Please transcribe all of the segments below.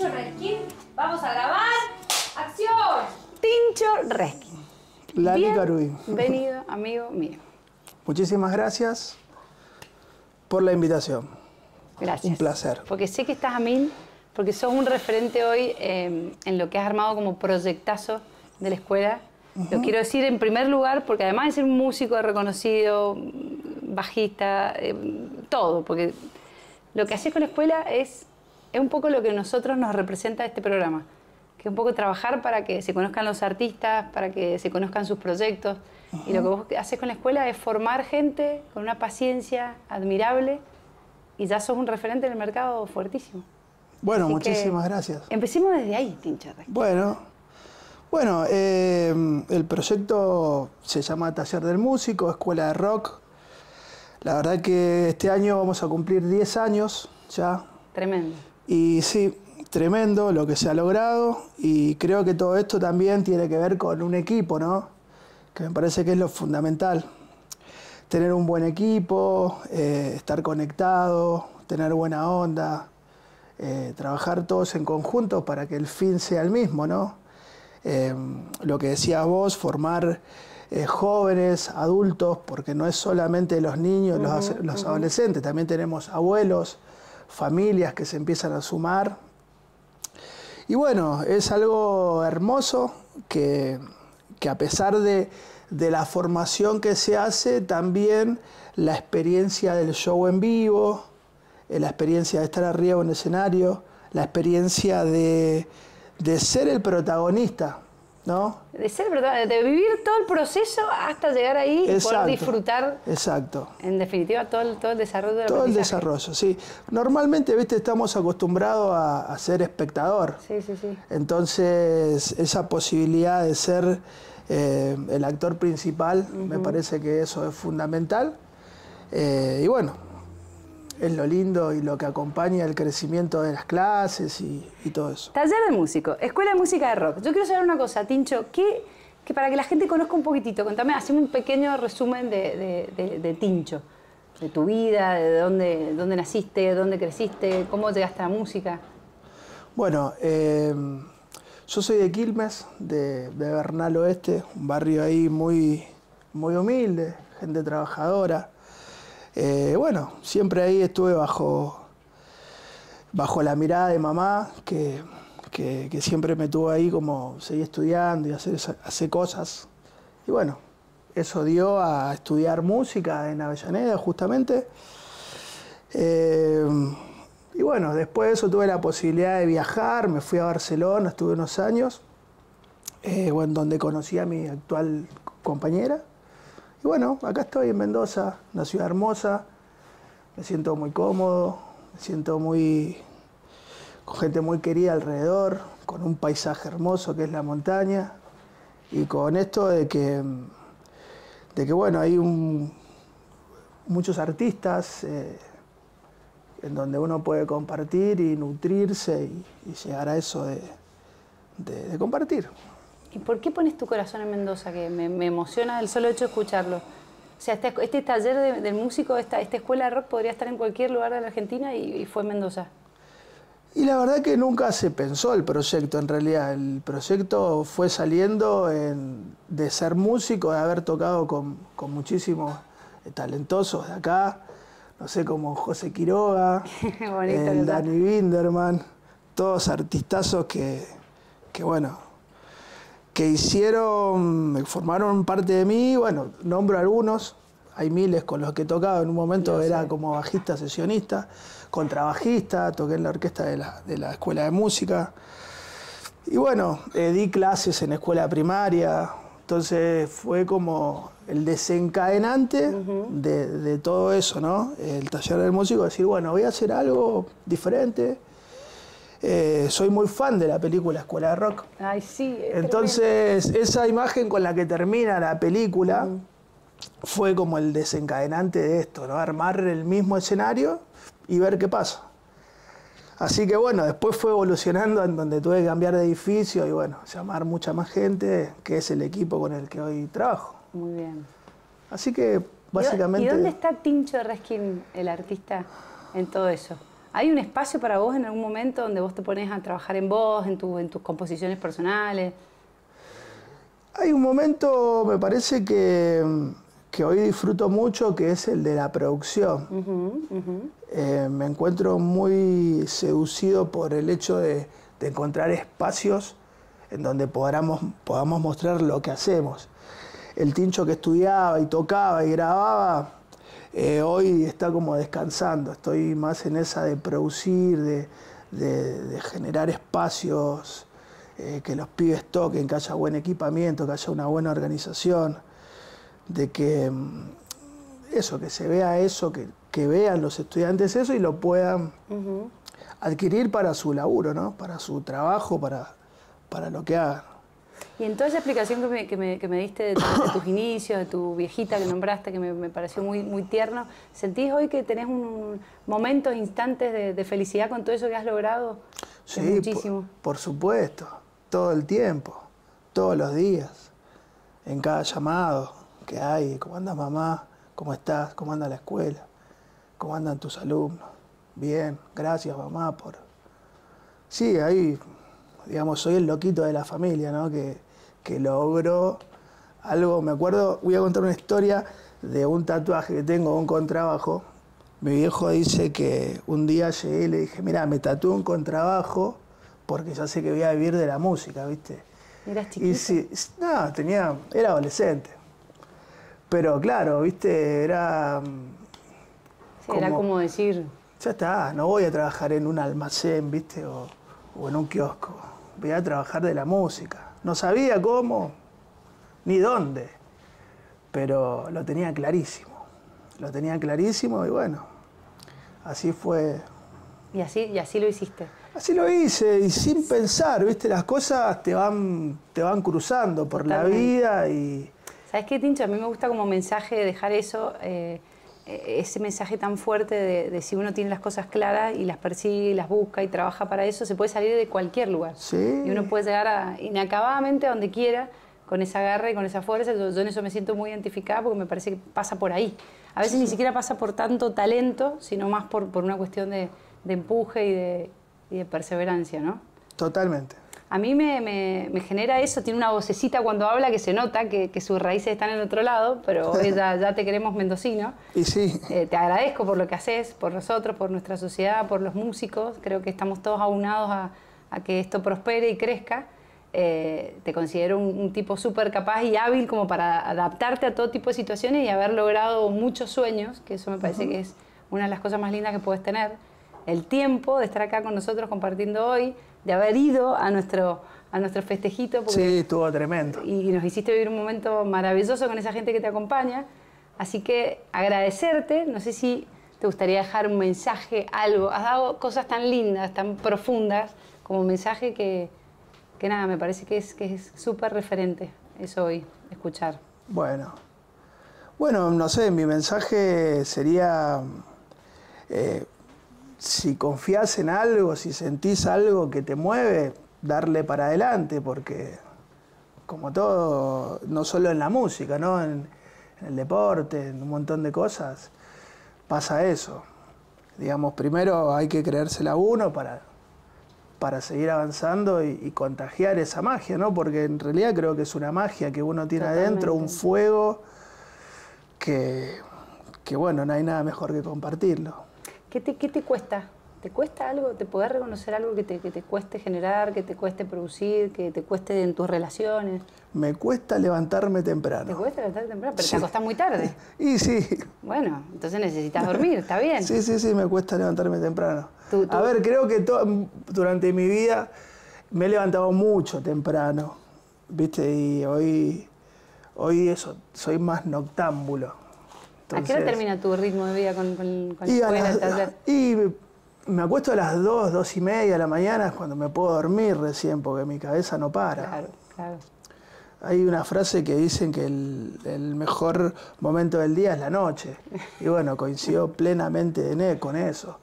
Tincho Vamos a grabar. ¡Acción! Tincho Reskin. Bienvenido, amigo mío. Muchísimas gracias por la invitación. Gracias. Un placer. Porque sé que estás a mil, porque sos un referente hoy em, en lo que has armado como proyectazo de la escuela. Lo quiero decir en primer lugar porque además de ser un músico reconocido, bajista, em, todo, porque lo que haces con la escuela es es un poco lo que nosotros nos representa este programa, que un poco trabajar para que se conozcan los artistas, para que se conozcan sus proyectos. Y lo que vos haces con la escuela es formar gente con una paciencia admirable y ya sos un referente en el mercado fuertísimo. Bueno, muchísimas gracias. Empecemos desde ahí, Tincha. Bueno, bueno eh, el proyecto se llama Taller del Músico, Escuela de Rock. La verdad que este año vamos a cumplir 10 años ya. Tremendo. Y sí, tremendo lo que se ha logrado y creo que todo esto también tiene que ver con un equipo, ¿no? Que me parece que es lo fundamental. Tener un buen equipo, eh, estar conectado, tener buena onda, eh, trabajar todos en conjunto para que el fin sea el mismo, ¿no? Eh, lo que decías vos, formar jóvenes, adultos, porque no es solamente los niños, los, adolescentes, también tenemos abuelos, familias que se empiezan a sumar. Y bueno, es algo hermoso que, a pesar de, la formación que se hace, también la experiencia del show en vivo, eh, la experiencia de estar arriba en el escenario, la experiencia de ser el protagonista de ser verdad, de vivir todo el proceso hasta llegar ahí y poder disfrutar. Exacto. En definitiva, todo el, todo el desarrollo Todo el desarrollo, sí. Normalmente, viste, estamos acostumbrados a, ser espectador. Sí, sí, sí. Entonces, esa posibilidad de ser eh, el actor principal, me parece que eso es fundamental. Eh, y bueno, es lo lindo y lo que acompaña el crecimiento de las clases y, todo eso. Taller de músico, Escuela de Música de Rock. Yo quiero saber una cosa, Tincho, que para que la gente conozca un poquitito, contame, hacemos un pequeño resumen de, Tincho, de tu vida, de dónde, dónde naciste, dónde creciste, cómo llegaste a la música. Bueno, eh, yo soy de Quilmes, de, Bernal Oeste, un barrio ahí muy, muy humilde, gente trabajadora. Eh, bueno, siempre ahí estuve bajo, bajo la mirada de mamá, que, siempre me tuvo ahí como seguir estudiando y hacer, cosas. Y bueno, eso dio a estudiar música en Avellaneda justamente. Eh, y bueno, después de eso tuve la posibilidad de viajar, me fui a Barcelona, estuve unos años, eh, donde conocí a mi actual compañera. Y bueno, acá estoy en Mendoza, una ciudad hermosa, me siento muy cómodo, me siento muy con gente muy querida alrededor, con un paisaje hermoso que es la montaña y con esto de que, bueno, hay muchos artistas eh, en donde uno puede compartir y nutrirse y, llegar a eso de compartir. ¿Y por qué pones tu corazón en Mendoza? Que me, emociona el solo hecho de escucharlo. O sea, este, este taller del músico, esta, esta escuela de rock podría estar en cualquier lugar de la Argentina y, fue Mendoza. Y la verdad que nunca se pensó el proyecto en realidad. El proyecto fue saliendo de ser músico, de haber tocado con, muchísimos talentosos de acá, no sé, como José Quiroga, el eh, Dani Binderman, todos artistazos que bueno, que hicieron, formaron parte de mí, bueno, nombro algunos, hay miles con los que he tocado, en un momento era como bajista, sesionista, contrabajista, toqué en la orquesta de la, escuela de música, y bueno, eh, di clases en escuela primaria, entonces fue como el desencadenante de, de, todo eso, ¿no? El taller del músico, decir, bueno, voy a hacer algo diferente, eh, soy muy fan de la película Escuela de Rock. sí. Entonces, esa imagen con la que termina la película fue como el desencadenante de esto, ¿no? Armar el mismo escenario y ver qué pasa. Así que bueno, después fue evolucionando en donde tuve que cambiar de edificio y bueno, llamar mucha más gente, que es el equipo con el que hoy trabajo. Muy bien. Así que básicamente... ¿Y dónde está Tincho Reskin, el artista, en todo eso? ¿Hay un espacio para vos en algún momento donde vos te pones a trabajar en vos, en, tus composiciones personales? Hay un momento, me parece que, hoy disfruto mucho, que es el de la producción. Eh, me encuentro muy seducido por el hecho de, encontrar espacios en donde podamos, podamos mostrar lo que hacemos. El tincho que estudiaba y tocaba y grababa eh, hoy está como descansando, estoy más en esa de producir, de, generar espacios, eh, que los pibes toquen, que haya buen equipamiento, que haya una buena organización, de que mm, eso, que se vea eso, que, vean los estudiantes eso y lo puedan adquirir para su laburo, ¿no? para su trabajo, para, para lo que hagan. Y en toda esa explicación que me, diste de, tus inicios, de tu viejita que nombraste, que me, pareció muy, muy tierno, ¿sentís hoy que tenés un momentos, instantes de, felicidad con todo eso que has logrado? Sí, muchísimo. Por, supuesto, todo el tiempo, todos los días, en cada llamado que hay, ¿cómo andas mamá? ¿Cómo estás? ¿Cómo anda la escuela? ¿Cómo andan tus alumnos? Bien, gracias mamá por... Sí, ahí, digamos, soy el loquito de la familia, ¿no? Que, que logró algo. Me acuerdo, voy a contar una historia de un tatuaje que tengo, un contrabajo. Mi viejo dice que un día llegué y le dije, mira, me tatúo un contrabajo porque ya sé que voy a vivir de la música, ¿viste? ¿Eras chiquito? Y si, no, tenía, era adolescente. Pero claro, ¿viste? Era... como, era como decir... Ya está, no voy a trabajar en un almacén, ¿viste? o en un kiosco. Voy a trabajar de la música. No sabía cómo ni dónde, pero lo tenía clarísimo. Lo tenía clarísimo y bueno, así fue. Y así, y así lo hiciste. Así lo hice y sin pensar, viste, las cosas te van, te van cruzando por la vida y... ¿Sabes qué, Tincho? A mí me gusta como mensaje dejar eso. Eh, eh, ese mensaje tan fuerte de, si uno tiene las cosas claras y las persigue, las busca y trabaja para eso, se puede salir de cualquier lugar. Y uno puede llegar a, inacabadamente a donde quiera con esa garra y con esa fuerza. Yo, en eso me siento muy identificada porque me parece que pasa por ahí. A veces ni siquiera pasa por tanto talento, sino más por, una cuestión de, empuje y de, y de perseverancia, ¿no? Totalmente a mí me, genera eso, tiene una vocecita cuando habla que se nota que, sus raíces están en otro lado, pero ya, te queremos mendocino. Y sí. Eh, te agradezco por lo que haces, por nosotros, por nuestra sociedad, por los músicos, creo que estamos todos aunados a, que esto prospere y crezca. Eh, te considero un, tipo súper capaz y hábil como para adaptarte a todo tipo de situaciones y haber logrado muchos sueños, que eso me parece que es una de las cosas más lindas que puedes tener. El tiempo de estar acá con nosotros compartiendo hoy, de haber ido a nuestro, a nuestro festejito. Porque, sí, estuvo tremendo. Y, nos hiciste vivir un momento maravilloso con esa gente que te acompaña. Así que agradecerte, no sé si te gustaría dejar un mensaje, algo. Has dado cosas tan lindas, tan profundas, como un mensaje que, nada, me parece que es que es súper referente eso hoy, escuchar. Bueno. Bueno, no sé, mi mensaje sería eh, si confías en algo, si sentís algo que te mueve, darle para adelante, porque como todo, no solo en la música, ¿no? en, el deporte, en un montón de cosas, pasa eso. Digamos, primero hay que creérsela uno para, para seguir avanzando y, contagiar esa magia, ¿no? Porque en realidad creo que es una magia que uno tiene adentro, un fuego que, que, bueno, no hay nada mejor que compartirlo. ¿Qué te, cuesta? ¿Te cuesta algo? ¿Te poder reconocer algo que te, cueste generar, que te cueste producir, que te cueste en tus relaciones? Me cuesta levantarme temprano. ¿Te cuesta levantarme temprano? Pero te acostás muy tarde. y sí. Bueno, entonces necesitas dormir, ¿está bien? Sí, sí, sí, me cuesta levantarme temprano. A ver, creo que durante mi vida me he levantado mucho temprano, ¿viste? Y hoy, hoy eso, soy más noctámbulo. ¿A qué hora termina tu ritmo de vida con, con, con y Y me acuesto a las 2, 2 y media de la mañana, es cuando me puedo dormir recién, porque mi cabeza no para. Claro, claro. Hay una frase que dicen que el, mejor momento del día es la noche. Y bueno, coincido plenamente e, con eso.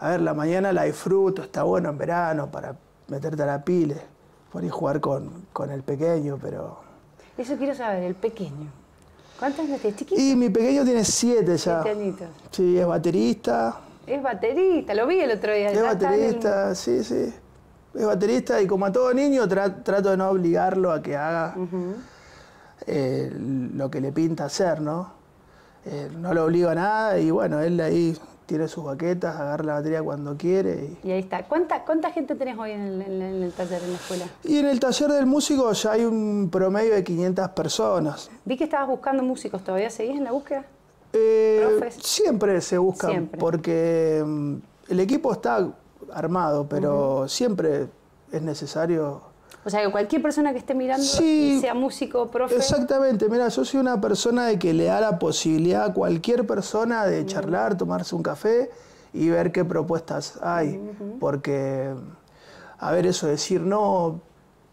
A ver, la mañana la disfruto, está bueno en verano para meterte a la pile, por ir jugar con, con el pequeño, pero... Eso quiero saber, el pequeño. ¿Cuántos años tienes, Y mi pequeño tiene siete ya. Sí, es baterista. Es baterista, lo vi el otro día. Es baterista, sí, sí. Es baterista y como a todo niño trato de no obligarlo a que haga eh, lo que le pinta hacer, ¿no? Eh, no lo obligo a nada y bueno, él ahí tiene sus baquetas, agarra la batería cuando quiere. Y, ahí está. ¿Cuánta, ¿Cuánta gente tenés hoy en el, taller, en la escuela? Y en el taller del músico ya hay un promedio de 500 personas. Vi que estabas buscando músicos, ¿todavía seguís en la búsqueda? Eh, siempre se buscan, porque mm, el equipo está armado, pero siempre es necesario o sea, que cualquier persona que esté mirando, eh, sea músico, profe. Exactamente, mira, yo soy una persona de que le da la posibilidad a cualquier persona de charlar, tomarse un café y ver qué propuestas hay. Porque, a ver, eso, decir no,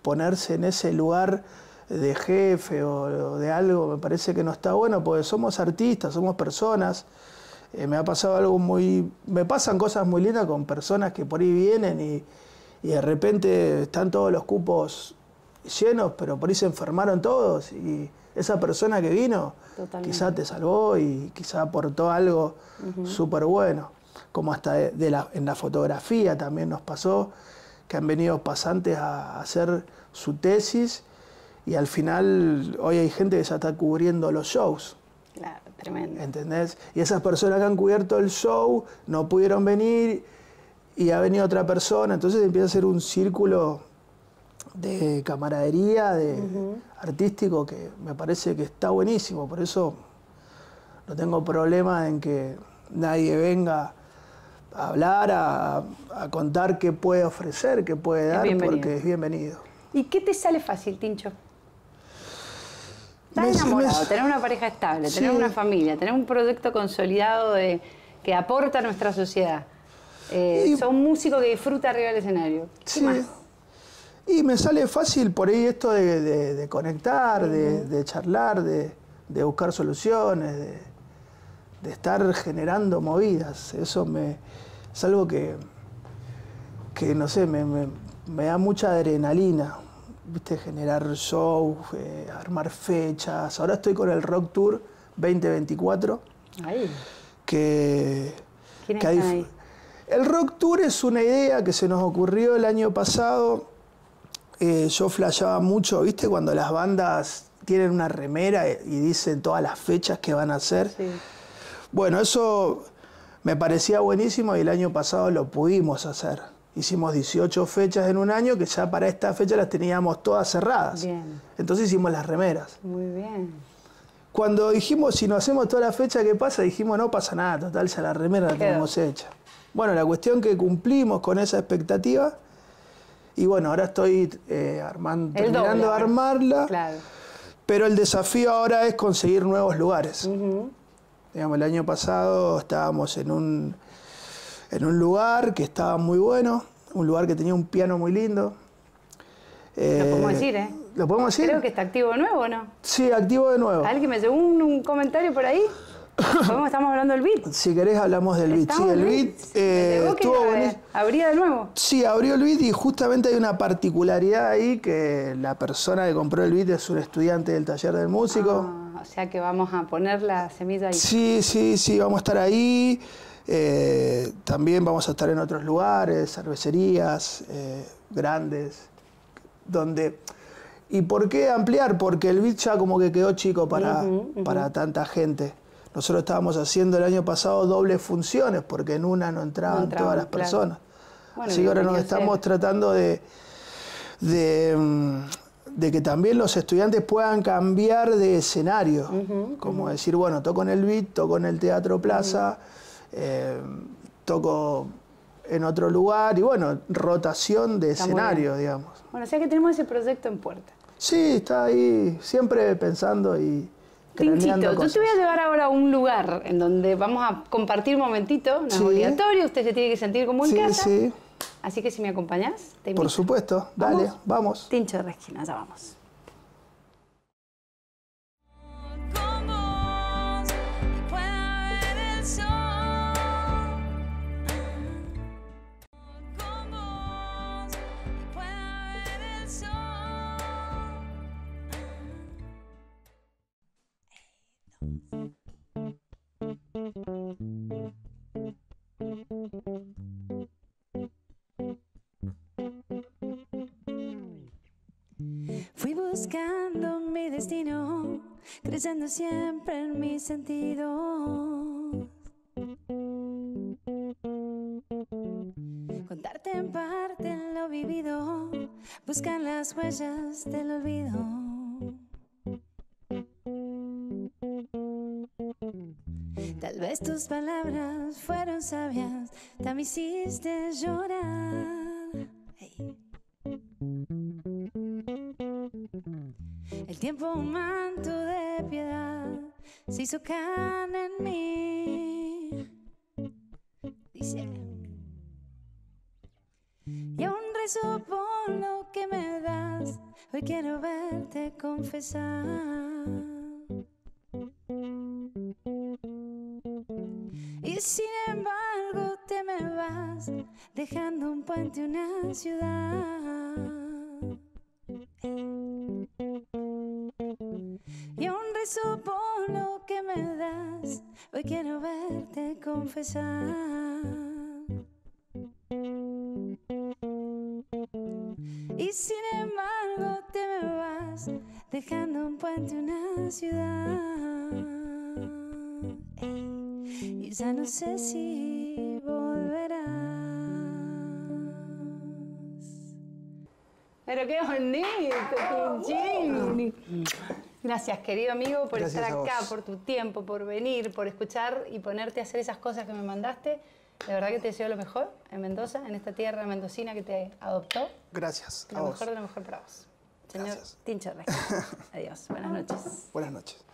ponerse en ese lugar de jefe o, de algo, me parece que no está bueno, porque somos artistas, somos personas. Eh, me ha pasado algo muy. Me pasan cosas muy lindas con personas que por ahí vienen y y de repente están todos los cupos llenos, pero por ahí se enfermaron todos y esa persona que vino quizá te salvó y quizá aportó algo súper bueno. Como hasta de, la, en la fotografía también nos pasó que han venido pasantes a, hacer su tesis y al final hoy hay gente que ya está cubriendo los shows. Claro, tremendo. ¿Entendés? Y esas personas que han cubierto el show no pudieron venir y ha venido otra persona, entonces empieza a ser un círculo de camaradería, de artístico, que me parece que está buenísimo, por eso no tengo problema en que nadie venga a hablar, a, contar qué puede ofrecer, qué puede dar, porque es bienvenido. ¿Y qué te sale fácil, Tincho? Estás enamorado, tener una pareja estable, tener una familia, tener un proyecto consolidado de, que aporta a nuestra sociedad. Eh, Son músicos que disfruta arriba del escenario. Sí. Y me sale fácil por ahí esto de, conectar, de, charlar, de, buscar soluciones, de, estar generando movidas. Eso me, es algo que, que no sé, me, da mucha adrenalina. ¿Viste? Generar shows, eh, armar fechas. Ahora estoy con el Rock Tour 2024. Ahí. Que, que el Rock Tour es una idea que se nos ocurrió el año pasado. Eh, yo flashaba mucho, ¿viste? Cuando las bandas tienen una remera y dicen todas las fechas que van a hacer. Sí. Bueno, eso me parecía buenísimo y el año pasado lo pudimos hacer. Hicimos 18 fechas en un año que ya para esta fecha las teníamos todas cerradas. Bien. Entonces hicimos las remeras. Muy bien. Cuando dijimos, si no hacemos toda la fecha, ¿qué pasa? Dijimos, no pasa nada, total, ya la remera la tenemos hecha. Bueno, la cuestión que cumplimos con esa expectativa y bueno, ahora estoy eh, armando, terminando de armarla, claro. pero el desafío ahora es conseguir nuevos lugares. Digamos, el año pasado estábamos en un, en un lugar que estaba muy bueno, un lugar que tenía un piano muy lindo. lo podemos eh, decir, ¿eh? Lo podemos decir. Creo que está activo de nuevo, ¿no? Sí, activo de nuevo. ¿Alguien me llegó un comentario por ahí? estamos hablando del beat Si querés hablamos del beat Sí, el eh, ¿Abría de nuevo? Sí, abrió el beat y justamente hay una particularidad ahí que la persona que compró el beat es un estudiante del taller del músico. Ah, o sea que vamos a poner la semilla ahí. Sí, sí, sí, vamos a estar ahí. Eh, también vamos a estar en otros lugares, cervecerías eh, grandes, donde... ¿Y por qué ampliar? Porque el beat ya como que quedó chico para, para tanta gente. Nosotros estábamos haciendo el año pasado dobles funciones porque en una no entraban, todas las personas. Así que ahora nos estamos tratando de, mm, de, que también los estudiantes puedan cambiar de escenario. como decir, bueno, toco en el Beat, toco en el Teatro Plaza, eh, toco en otro lugar y bueno, rotación de escenario, digamos. Bueno, o sea que tenemos ese proyecto en puerta. Sí, está ahí siempre pensando y Tinchito, yo te voy a llevar ahora a un lugar en donde vamos a compartir un momentito, no sí. obligatorio, usted se tiene que sentir como en casa. Así que si me acompañas, te invito. Por supuesto, dale, vamos. Tincho de esquina, ya vamos. Fui buscando mi destino, Creciendo siempre en mi sentido sabías, te me hiciste llorar. El tiempo un manto de piedad se hizo carne en mí. Dice. Y aún rezo lo que me das, hoy quiero verte confesar. Y si dejando un puente, una ciudad. Y un rezo por lo que me das, hoy quiero verte confesar. Y sin embargo te me vas, dejando un puente, una ciudad. Y ya no sé si Ah, Gracias, querido amigo, por estar acá, por tu tiempo, por venir, por escuchar y ponerte a hacer esas cosas que me mandaste. De verdad que te deseo lo mejor en Mendoza, en esta tierra mendocina que te adoptó. Gracias. Lo mejor de lo mejor para vos. Señor Gracias. Adiós. Buenas noches. Buenas noches.